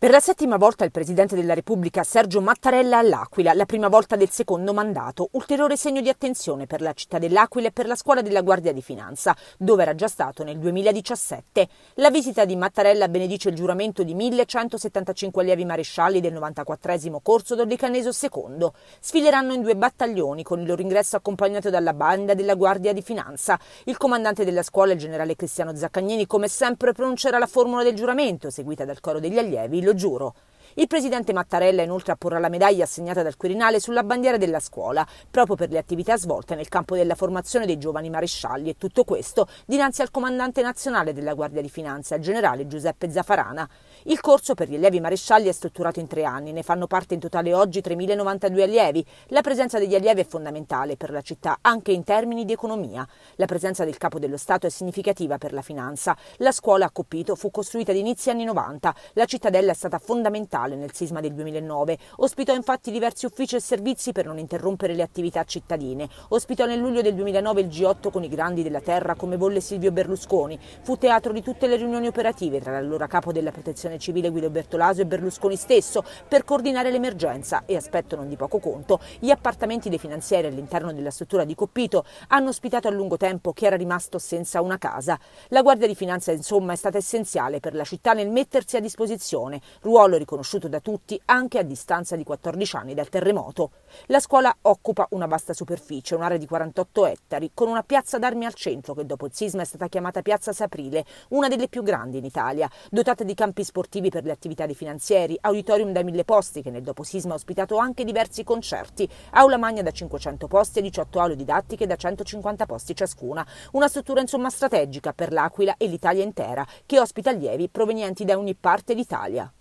Per la settima volta il Presidente della Repubblica Sergio Mattarella all'Aquila, la prima volta del secondo mandato, ulteriore segno di attenzione per la città dell'Aquila e per la scuola della Guardia di Finanza, dove era già stato nel 2017. La visita di Mattarella benedice il giuramento di 1175 allievi marescialli del 94 corso d'Orlicaneso II. Sfileranno in due battaglioni con il loro ingresso accompagnato dalla banda della Guardia di Finanza. Il comandante della scuola, il generale Cristiano Zaccagnini, come sempre pronuncerà la formula del giuramento, seguita dal coro degli allievi, lo giuro, il presidente Mattarella inoltre apporrà la medaglia assegnata dal Quirinale sulla bandiera della scuola, proprio per le attività svolte nel campo della formazione dei giovani marescialli e tutto questo dinanzi al comandante nazionale della Guardia di Finanza, il generale Giuseppe Zafarana. Il corso per gli allievi marescialli è strutturato in tre anni, ne fanno parte in totale oggi 3.092 allievi. La presenza degli allievi è fondamentale per la città anche in termini di economia. La presenza del capo dello Stato è significativa per la finanza. La scuola a Coppito fu costruita ad inizi anni 90, la cittadella è stata fondamentale capitale nel sisma del 2009. Ospitò infatti diversi uffici e servizi per non interrompere le attività cittadine. Ospitò nel luglio del 2009 il G8 con i grandi della terra come volle Silvio Berlusconi. Fu teatro di tutte le riunioni operative tra l'allora capo della protezione civile Guido Bertolaso e Berlusconi stesso per coordinare l'emergenza e, aspetto non di poco conto, gli appartamenti dei finanzieri all'interno della struttura di Coppito hanno ospitato a lungo tempo chi era rimasto senza una casa. La Guardia di Finanza insomma è stata essenziale per la città nel mettersi a disposizione, ruolo riconosciuto conosciuto da tutti anche a distanza di 14 anni dal terremoto. La scuola occupa una vasta superficie, un'area di 48 ettari, con una piazza d'armi al centro che dopo il sisma è stata chiamata Piazza Saprile, una delle più grandi in Italia, dotata di campi sportivi per le attività dei finanzieri, auditorium da mille posti che nel dopo ha ospitato anche diversi concerti, aula magna da 500 posti e 18 aule didattiche da 150 posti ciascuna, una struttura insomma strategica per l'Aquila e l'Italia intera, che ospita allievi provenienti da ogni parte d'Italia.